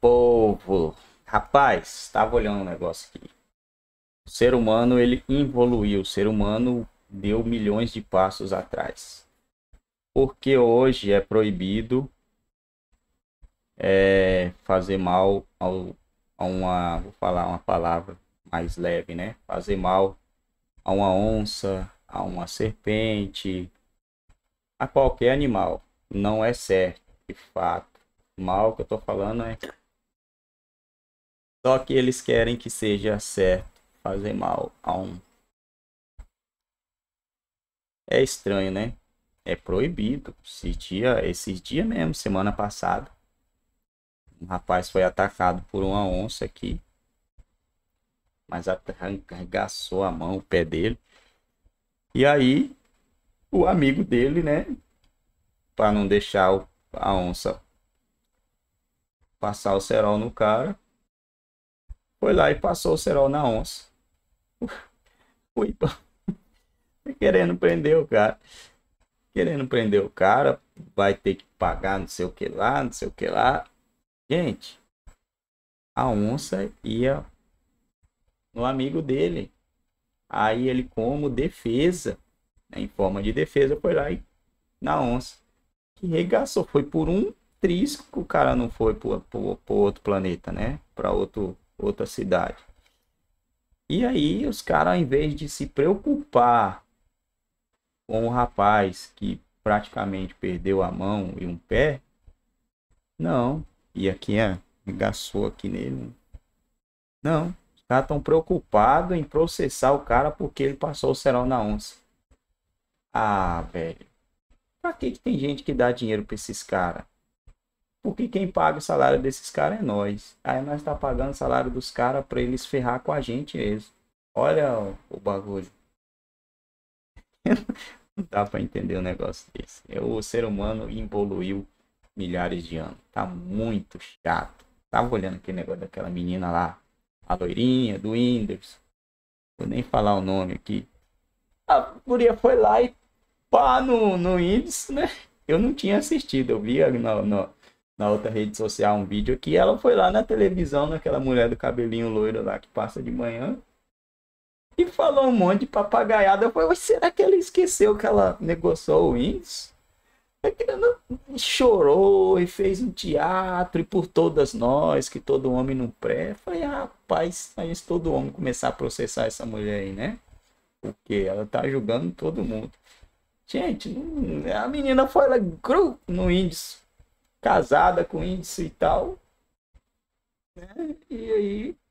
povo. Rapaz, estava olhando um negócio aqui. O ser humano, ele evoluiu. O ser humano deu milhões de passos atrás. Porque hoje é proibido é, fazer mal ao, a uma, vou falar uma palavra mais leve, né? Fazer mal a uma onça, a uma serpente, a qualquer animal. Não é certo, de fato. Mal que eu tô falando é só que eles querem que seja certo fazer mal a um. É estranho, né? É proibido. Esse dia, esses dias mesmo, semana passada, um rapaz foi atacado por uma onça aqui. Mas arregaçou a mão, o pé dele. E aí, o amigo dele, né? Para não deixar a onça passar o cerol no cara, foi lá e passou o cerol na onça. Fui, querendo prender o cara. Querendo prender o cara, vai ter que pagar não sei o que lá, não sei o que lá. Gente, a onça ia no amigo dele. Aí ele, como defesa, né, em forma de defesa, foi lá e na onça. Que regaçou. Foi por um trisco que o cara não foi para outro planeta, né? Para outro outra cidade. E aí os caras, ao invés de se preocupar com o rapaz que praticamente perdeu a mão e um pé, não. E aqui, é engaçou aqui nele. Não. Os caras estão preocupados em processar o cara porque ele passou o serão na onça. Ah, velho. Pra que, que tem gente que dá dinheiro pra esses caras? Porque quem paga o salário desses caras é nós. Aí nós tá pagando o salário dos caras para eles ferrar com a gente mesmo. Olha o, o bagulho. Não dá para entender o um negócio desse. É, o ser humano evoluiu milhares de anos. Tá muito chato. Tava olhando aquele negócio daquela menina lá, a loirinha do Inders. Vou nem falar o nome aqui. A guria foi lá e pá no, no índice, né? Eu não tinha assistido, eu vi no, no, na outra rede social um vídeo aqui. Ela foi lá na televisão, naquela mulher do cabelinho loiro lá que passa de manhã. E falou um monte de papagaiada. Eu falei, será que ela esqueceu que ela negociou o índice? que ela chorou e fez um teatro e por todas nós, que todo homem não pré. Eu falei, ah, rapaz, aí gente todo homem começar a processar essa mulher aí, né? Porque ela tá julgando todo mundo. Gente, a menina foi lá no índice casada com índice e tal. Né? E aí